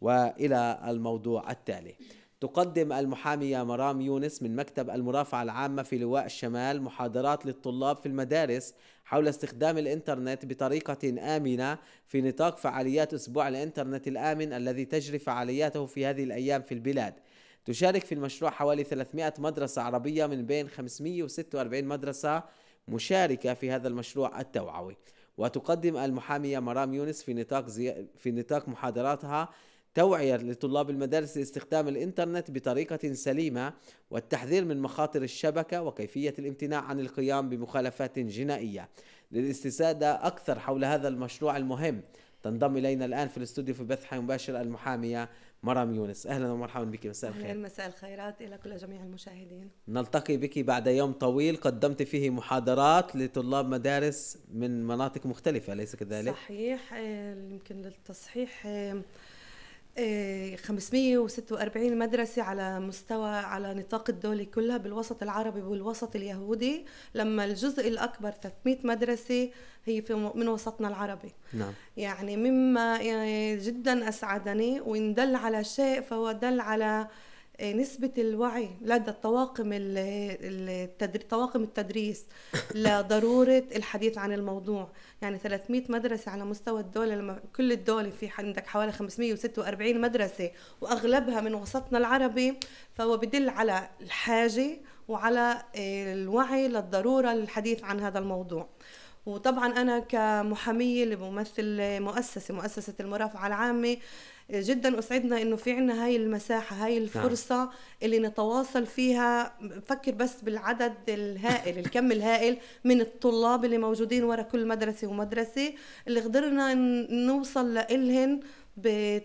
والى الموضوع التالي. تقدم المحامية مرام يونس من مكتب المرافعة العامة في لواء الشمال محاضرات للطلاب في المدارس حول استخدام الإنترنت بطريقة آمنة في نطاق فعاليات أسبوع الإنترنت الآمن الذي تجري فعالياته في هذه الأيام في البلاد. تشارك في المشروع حوالي 300 مدرسة عربية من بين 546 مدرسة مشاركة في هذا المشروع التوعوي. وتقدم المحامية مرام يونس في نطاق زي... في نطاق محاضراتها توعية لطلاب المدارس لاستخدام الإنترنت بطريقة سليمة والتحذير من مخاطر الشبكة وكيفية الامتناع عن القيام بمخالفات جنائية للاستزادة أكثر حول هذا المشروع المهم تنضم إلينا الآن في الاستوديو في بث حي مباشر المحامية مرام يونس أهلا ومرحبا بك مساء الخير مساء الخيرات إلى كل جميع المشاهدين نلتقي بك بعد يوم طويل قدمت فيه محاضرات لطلاب مدارس من مناطق مختلفة أليس كذلك؟ صحيح آه، يمكن للتصحيح آه، 546 آه، مدرسة على مستوى على نطاق الدولة كلها بالوسط العربي والوسط اليهودي لما الجزء الأكبر 300 مدرسة هي في من وسطنا العربي نعم. يعني مما يعني جدا أسعدني وإن دل على شيء فهو دل على آه، نسبة الوعي لدى الطواقم التدري... طواقم التدريس لضرورة الحديث عن الموضوع يعني 300 مدرسة على مستوى الدولة لما كل الدولة في عندك حوالي 546 مدرسة وأغلبها من وسطنا العربي فهو بدل على الحاجة وعلى آه، الوعي للضرورة للحديث عن هذا الموضوع وطبعا أنا كمحامية اللي بمثل مؤسسة مؤسسة المرافعة العامة جدا اسعدنا انه في عنا هاي المساحه هاي نعم. الفرصه نعم. اللي نتواصل فيها فكر بس بالعدد الهائل الكم الهائل من الطلاب اللي موجودين ورا كل مدرسه ومدرسه اللي قدرنا نوصل لهم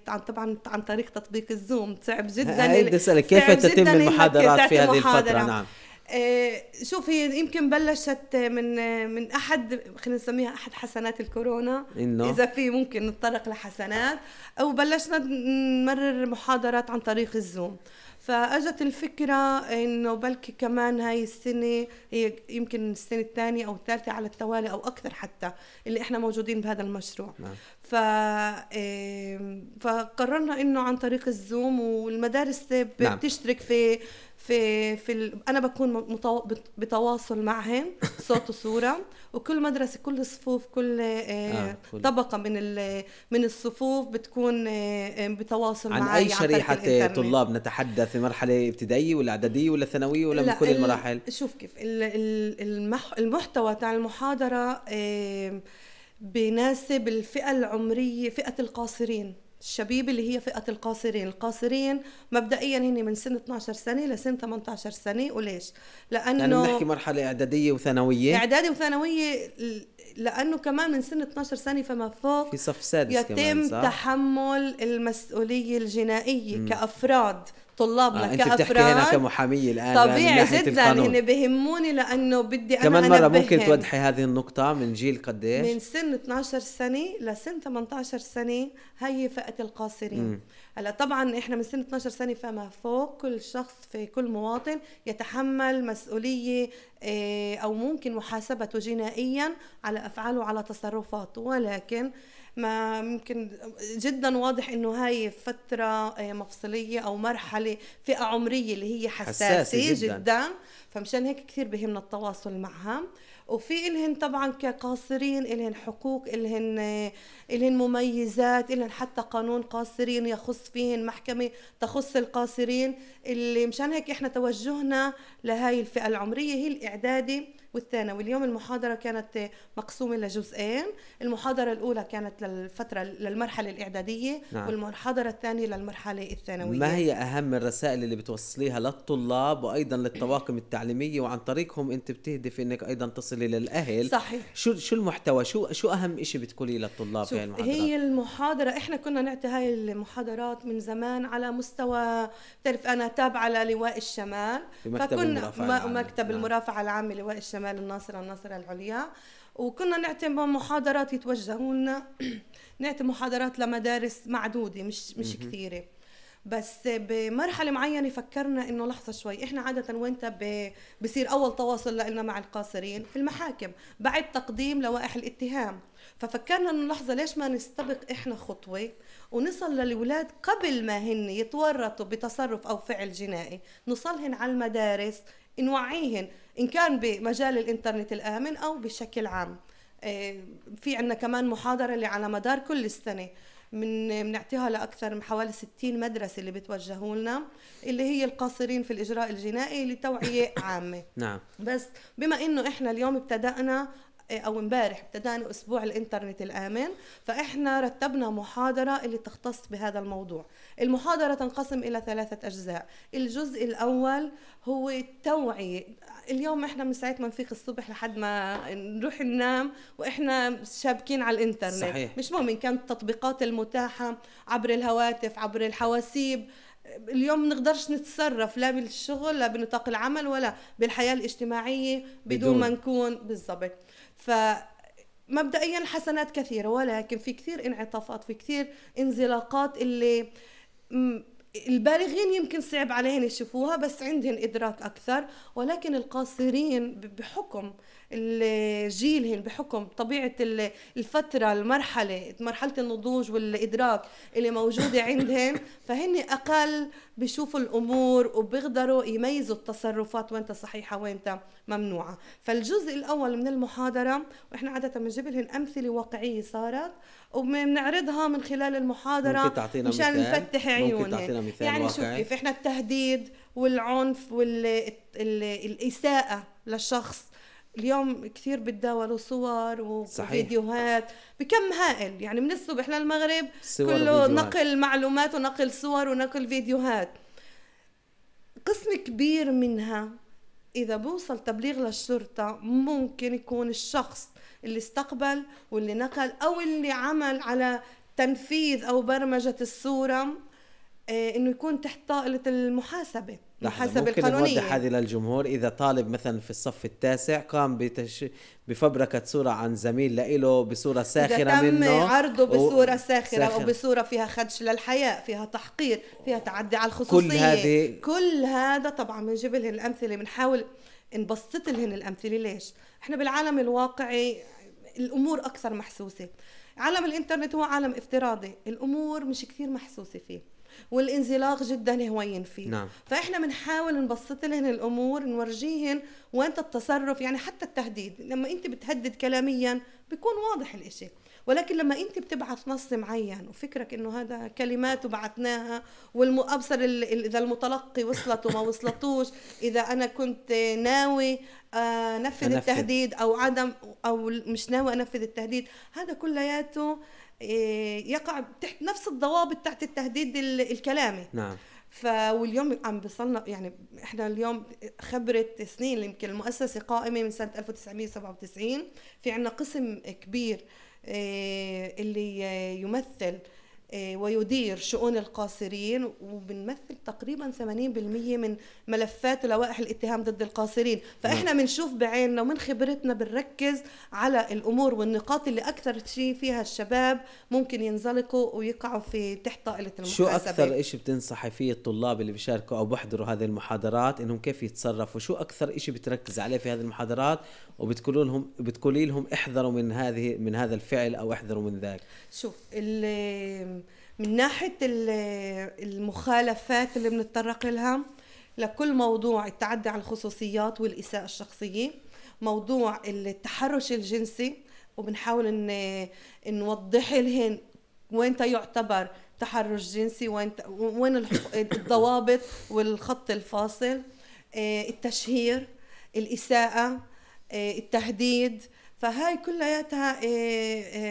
عن طبعا عن طريق تطبيق الزوم صعب جدا هاي بدي اسالك كيف تتم المحاضرات في هذه الفتره نعم آه، شوفي يمكن بلشت من من احد خلينا نسميها احد حسنات الكورونا إنه. اذا في ممكن نتطرق لحسنات او بلشنا نمرر محاضرات عن طريق الزوم فاجت الفكره انه بلكي كمان هاي السنه هي يمكن السنه الثانيه او الثالثه على التوالي او اكثر حتى اللي احنا موجودين بهذا المشروع نعم. ف آه، فقررنا انه عن طريق الزوم والمدارس نعم. بتشترك في في في ال... انا بكون متو... بتواصل معهم صوت وصوره وكل مدرسه كل صفوف كل آه،, آه، طبقه من ال... من الصفوف بتكون آه، آه، بتواصل عن معي اي شريحه طلاب نتحدث في مرحله ابتدائيه ولا اعداديه ولا ثانويه ولا من كل المراحل شوف كيف المح... المحتوى تاع المحاضره بناسب الفئه العمريه فئه القاصرين الشبيب اللي هي فئة القاصرين القاصرين مبدئيا هن من سن 12 سنة لسن 18 سنة وليش لأنه لأنه بنحكي مرحلة إعدادية وثانوية إعدادي وثانوية لأنه كمان من سن 12 سنة فما فوق في صف سادس يتم كمان صح؟ تحمل المسؤولية الجنائية م. كأفراد طلابنا آه، انت بتحكي هنا كمحاميه الان طبيعي جدا هن بهموني لانه بدي انا كمان مره ممكن توضحي هذه النقطه من جيل قديش من سن 12 سنه لسن 18 سنه هي فئه القاصرين هلا طبعا احنا من سن 12 سنه فما فوق كل شخص في كل مواطن يتحمل مسؤوليه آه، او ممكن محاسبته جنائيا على افعاله وعلى تصرفاته ولكن ما ممكن جدا واضح انه هاي فتره آه، مفصليه او مرحله فئه عمريه اللي هي حساسه, حساسة جدا, جداً. فمشان هيك كثير بهمنا التواصل معها وفي إلهن طبعا كقاصرين إلهن حقوق إلهن آه، إلهن مميزات إلهن حتى قانون قاصرين يخص فيهن محكمة تخص القاصرين اللي مشان هيك إحنا توجهنا لهي الفئة العمرية هي الإعدادي والثانوي اليوم المحاضرة كانت مقسومة لجزئين المحاضرة الأولى كانت للفترة للمرحلة الإعدادية نعم. والمحاضرة الثانية للمرحلة الثانوية ما هي أهم الرسائل اللي بتوصليها للطلاب وأيضا للطواقم التعليمية وعن طريقهم أنت بتهدف أنك أيضا تصلي للأهل صحيح شو شو المحتوى شو شو أهم شيء بتقولي للطلاب هي يعني المحاضرات هي المحاضرة إحنا كنا نعطي هاي المحاضرات من زمان على مستوى بتعرف أنا تابعة للواء الشمال في مكتب فكنا المرافعة مكتب نعم. المرافعة العامة لواء الشمال شمال الناصرة الناصرة العليا وكنا نعتم محاضرات يتوجهوا لنا نعتم محاضرات لمدارس معدودة مش مش كثيرة بس بمرحله معينه فكرنا انه لحظه شوي احنا عاده وانت بصير اول تواصل لنا مع القاصرين في المحاكم بعد تقديم لوائح الاتهام ففكرنا انه لحظه ليش ما نستبق احنا خطوه ونصل للاولاد قبل ما هن يتورطوا بتصرف او فعل جنائي نصلهن على المدارس نوعيهن ان كان بمجال الانترنت الامن او بشكل عام آه، في عندنا كمان محاضره اللي على مدار كل السنه من بنعطيها لاكثر من حوالي 60 مدرسه اللي بتوجهوا لنا اللي هي القاصرين في الاجراء الجنائي لتوعيه عامه نعم بس بما انه احنا اليوم ابتدانا إيه، او امبارح ابتدانا اسبوع الانترنت الامن فاحنا رتبنا محاضره اللي تختص بهذا الموضوع المحاضره تنقسم الى ثلاثه اجزاء الجزء الاول هو التوعيه اليوم احنا من ساعه ما نفيق الصبح لحد ما نروح ننام واحنا شابكين على الانترنت صحيح. مش مهم ان كانت التطبيقات المتاحه عبر الهواتف عبر الحواسيب اليوم ما نقدرش نتصرف لا بالشغل لا بنطاق العمل ولا بالحياه الاجتماعيه بدون, ما نكون بالضبط ف مبدئيا الحسنات كثيره ولكن في كثير انعطافات في كثير انزلاقات اللي البالغين يمكن صعب عليهم يشوفوها بس عندهم ادراك اكثر ولكن القاصرين بحكم الجيل هن بحكم طبيعه الفتره المرحله مرحله النضوج والادراك اللي موجوده عندهم فهن اقل بشوفوا الامور وبيقدروا يميزوا التصرفات وين صحيحه وين ممنوعه فالجزء الاول من المحاضره واحنا عاده بنجيب لهم امثله واقعيه صارت وبنعرضها من خلال المحاضره تعطينا مشان نفتح عيونهم تعطينا مثال يعني شوف كيف احنا التهديد والعنف والاساءه للشخص اليوم كثير بتداولوا صور وفيديوهات بكم هائل يعني من الصبح للمغرب كله نقل معلومات ونقل صور ونقل فيديوهات قسم كبير منها اذا بوصل تبليغ للشرطه ممكن يكون الشخص اللي استقبل واللي نقل او اللي عمل على تنفيذ او برمجه الصوره آه، انه يكون تحت طائله المحاسبه حسب القانونية ممكن نوضح هذه للجمهور إذا طالب مثلا في الصف التاسع قام بتش... بفبركة صورة عن زميل لإله بصورة ساخرة إذا تم منه عرضه بصورة و... ساخرة, ساخرة وبصوره فيها خدش للحياء فيها تحقير فيها تعدي على الخصوصية كل, هذه... كل هذا طبعا بنجيب لهم الأمثلة بنحاول نبسط لهم الأمثلة ليش؟ احنا بالعالم الواقعي الأمور أكثر محسوسة عالم الإنترنت هو عالم افتراضي الأمور مش كثير محسوسة فيه والانزلاق جدا هوين فيه نعم. فاحنا بنحاول نبسط لهم الامور نورجيهم وين التصرف يعني حتى التهديد لما انت بتهدد كلاميا بيكون واضح الاشي ولكن لما انت بتبعث نص معين وفكرك انه هذا كلمات وبعثناها والمؤبصر اذا المتلقي وصلت وما وصلتوش اذا انا كنت ناوي آه، انفذ التهديد او عدم او مش ناوي انفذ التهديد هذا كلياته إيه، يقع تحت نفس الضوابط تحت التهديد الكلامي نعم ف واليوم عم بصلنا يعني احنا اليوم خبره سنين يمكن المؤسسه قائمه من سنه 1997 في عنا قسم كبير إيه، اللي يمثل آه، ويدير شؤون القاصرين وبنمثل تقريبا 80% من ملفات ولوائح الاتهام ضد القاصرين فاحنا نعم. بنشوف بعيننا ومن خبرتنا بنركز على الامور والنقاط اللي اكثر شيء فيها الشباب ممكن ينزلقوا ويقعوا في تحت طائله المحاسبه شو اكثر شيء بتنصحي فيه الطلاب اللي بيشاركوا او بيحضروا هذه المحاضرات انهم كيف يتصرفوا شو اكثر شيء بتركز عليه في هذه المحاضرات وبتقولوا لهم بتقولي لهم احذروا من هذه من هذا الفعل او احذروا من ذاك شوف من ناحيه المخالفات اللي بنتطرق لها لكل موضوع التعدي على الخصوصيات والاساءه الشخصيه موضوع التحرش الجنسي وبنحاول ان نوضح لهم وين يعتبر تحرش جنسي وين وين الضوابط والخط الفاصل إيه، التشهير الاساءه آه، التهديد فهاي كلياتها آه،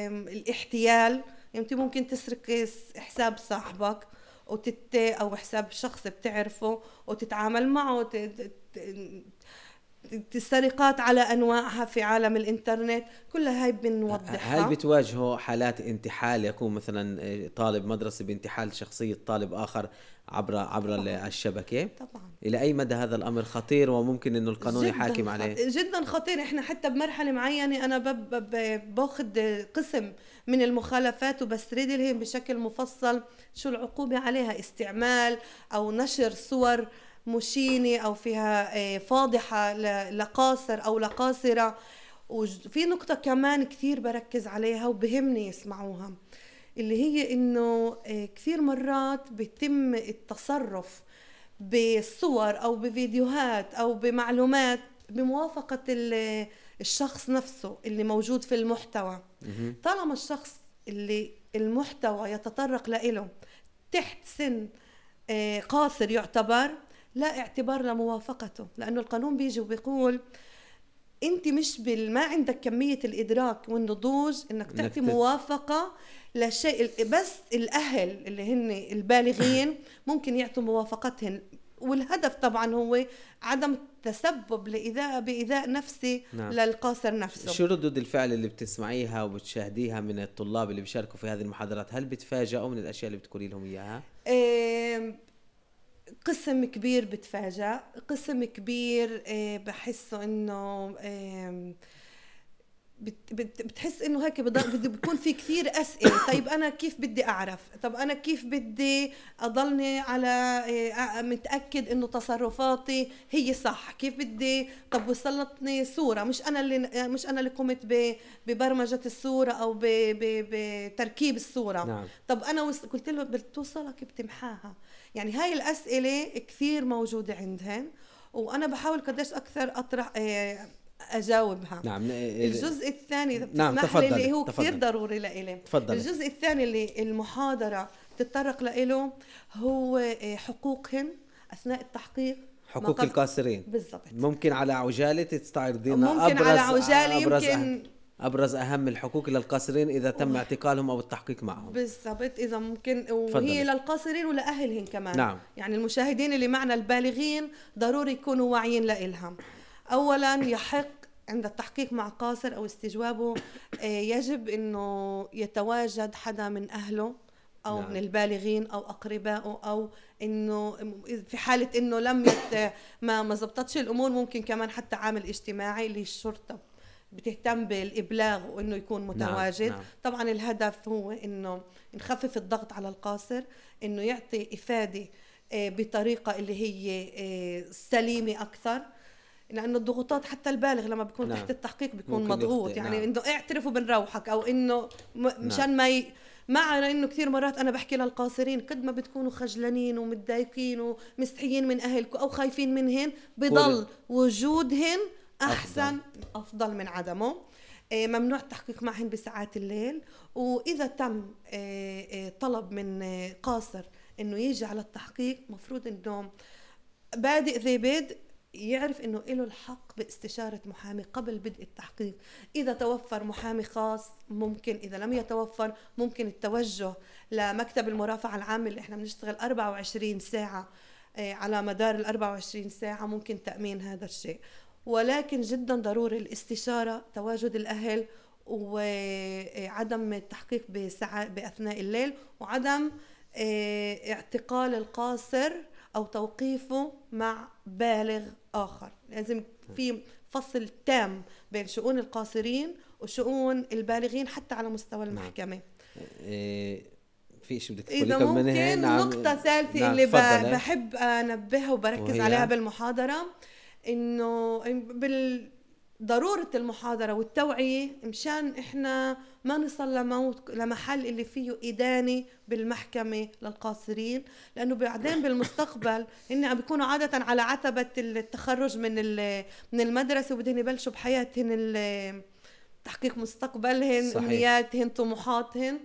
الاحتيال انت ممكن تسرق حساب صاحبك وتت او حساب شخص بتعرفه وتتعامل معه السرقات على انواعها في عالم الانترنت كلها هاي بنوضحها هاي بتواجهوا حالات انتحال يكون مثلا آه، طالب مدرسه بانتحال شخصيه طالب اخر عبر عبر طبعاً. الشبكه طبعا الى اي مدى هذا الامر خطير وممكن انه القانون يحاكم عليه جدا خطير احنا حتى بمرحله معينه انا باخذ قسم من المخالفات وبسرد لهم بشكل مفصل شو العقوبه عليها استعمال او نشر صور مشينه او فيها آه، فاضحه لقاصر او لقاصره وفي نقطة كمان كثير بركز عليها وبهمني يسمعوها اللي هي انه آه، كثير مرات بيتم التصرف بصور او بفيديوهات او بمعلومات بموافقة الشخص نفسه اللي موجود في المحتوى طالما الشخص اللي المحتوى يتطرق لإله تحت سن آه، قاصر يعتبر لا اعتبار لموافقته لأنه القانون بيجي وبيقول انت مش بال... ما عندك كميه الادراك والنضوج انك تعطي موافقه لشيء بس الاهل اللي هن البالغين ممكن يعطوا موافقتهم والهدف طبعا هو عدم التسبب لإذاء بإذاء نفسي نعم. للقاصر نفسه شو ردود الفعل اللي بتسمعيها وبتشاهديها من الطلاب اللي بيشاركوا في هذه المحاضرات هل بتفاجئوا من الأشياء اللي بتقولي لهم إياها؟ إيه قسم كبير بتفاجأ قسم كبير آه، بحسه انه بتحس انه هيك بده بكون في كثير اسئله طيب انا كيف بدي اعرف طب انا كيف بدي اضلني على آه، متاكد انه تصرفاتي هي صح كيف بدي طب وصلتني صوره مش انا اللي آه، مش انا اللي قمت ببرمجه الصوره او بتركيب الصوره نعم. طب انا قلت له بتوصلك بتمحاها يعني هاي الاسئله كثير موجوده عندهم وانا بحاول قديش اكثر اطرح آه، اجاوبها نعم الجزء الثاني نعم تفضل اللي هو كثير ضروري لإلي تفضل الجزء الثاني اللي المحاضره تتطرق له هو آه، حقوقهم اثناء التحقيق حقوق القاصرين بالضبط ممكن على عجاله تستعرضينا ابرز ممكن على عجاله يمكن أهم. ابرز اهم الحقوق للقاصرين اذا تم اعتقالهم او التحقيق معهم بالضبط اذا ممكن وهي للقاصرين ولاهلهم كمان نعم. يعني المشاهدين اللي معنا البالغين ضروري يكونوا واعيين لإلهم اولا يحق عند التحقيق مع قاصر او استجوابه آه، يجب انه يتواجد حدا من اهله او نعم. من البالغين او اقربائه او انه في حاله انه لم يت ما ما زبطتش الامور ممكن كمان حتى عامل اجتماعي للشرطه بتهتم بالابلاغ وانه يكون نعم، متواجد نعم. نعم. طبعا الهدف هو انه نخفف الضغط على القاصر انه يعطي افاده آه، بطريقه اللي هي آه، سليمه اكثر لانه الضغوطات حتى البالغ لما بيكون نعم. تحت التحقيق بيكون مضغوط يعني نعم. انه اعترفوا بنروحك او انه نعم. مشان نعم. ما ي... مع انه كثير مرات انا بحكي للقاصرين قد ما بتكونوا خجلانين ومتضايقين ومستحيين من اهلكم او خايفين منهن بضل وجودهن احسن افضل من عدمه آه، ممنوع التحقيق معهن بساعات الليل واذا تم آه، آه، طلب من قاصر انه يجي على التحقيق مفروض انه بادئ ذي بيد يعرف انه له الحق باستشاره محامي قبل بدء التحقيق اذا توفر محامي خاص ممكن اذا لم يتوفر ممكن التوجه لمكتب المرافعه العامه اللي احنا بنشتغل 24 ساعه على مدار ال 24 ساعة ممكن تأمين هذا الشيء ولكن جدا ضروري الاستشاره تواجد الاهل وعدم التحقيق باثناء الليل وعدم آه، اعتقال القاصر او توقيفه مع بالغ اخر لازم في فصل تام بين شؤون القاصرين وشؤون البالغين حتى على مستوى نعم. المحكمه آه، في شيء بدك تقولي اذا ممكن نعم. نقطه ثالثه نعم اللي بحب انبهها وبركز عليها بالمحاضره انه بال ضرورة المحاضرة والتوعية مشان احنا ما نصل لموت لمحل اللي فيه إدانة بالمحكمة للقاصرين لأنه بعدين بالمستقبل هن عم بيكونوا عادة على عتبة التخرج من من المدرسة وبدهم يبلشوا بحياتهم تحقيق مستقبلهن أمنياتهن طموحاتهن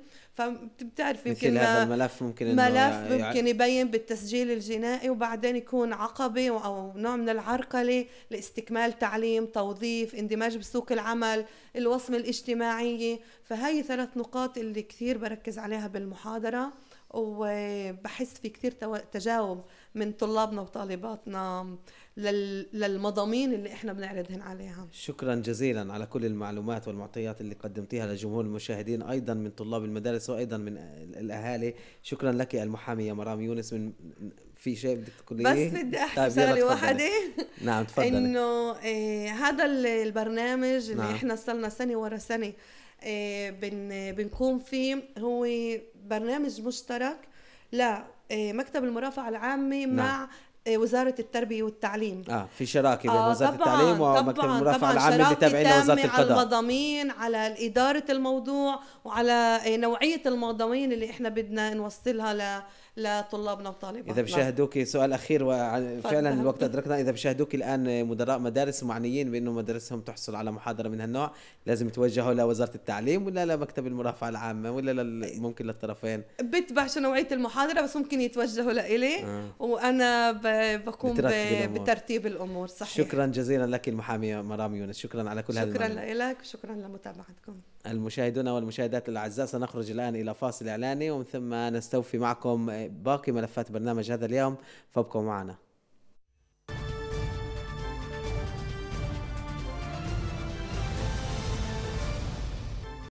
فبتعرف يمكن هذا الملف ممكن انه ملف ممكن يبين بالتسجيل الجنائي وبعدين يكون عقبه او نوع من العرقله لاستكمال تعليم توظيف اندماج بسوق العمل الوصمه الاجتماعيه فهاي ثلاث نقاط اللي كثير بركز عليها بالمحاضرة وبحس في كثير تجاوب من طلابنا وطالباتنا للمضامين اللي احنا بنعرضهن عليها شكرا جزيلا على كل المعلومات والمعطيات اللي قدمتيها لجمهور المشاهدين ايضا من طلاب المدارس وايضا من الاهالي شكرا لك المحاميه مرام يونس من في شيء بدك تقوليه بس بدي احكي طيب واحده نعم تفضلي انه إيه، هذا البرنامج اللي نعم. احنا صلنا سنه ورا سنه آه، بن بنكون فيه هو برنامج مشترك لمكتب آه، المرافعه العامه نعم. مع آه، وزاره التربيه والتعليم اه في شراكه بين آه وزاره التعليم ومكتب المرافعه العامه اللي تابعين لوزاره القضاء على المضامين على اداره الموضوع وعلى نوعيه المضامين اللي احنا بدنا نوصلها لطلابنا وطالباتنا اذا بشاهدوك سؤال اخير وفعلا الوقت ادركنا اذا بشاهدوك الان مدراء مدارس معنيين بانه مدارسهم تحصل على محاضره من هالنوع لازم يتوجهوا لوزاره التعليم ولا لمكتب المرافعه العامه ولا ممكن للطرفين بتبع شو نوعيه المحاضره بس ممكن يتوجهوا لإلي آه. وانا بقوم بترتيب الامور صحيح شكرا جزيلا لك المحاميه مرام يونس شكرا على كل هذا شكرا لك وشكرا لمتابعتكم المشاهدون والمشاهدات الاعزاء سنخرج الان الى فاصل اعلاني ومن ثم نستوفي معكم باقي ملفات برنامج هذا اليوم فابقوا معنا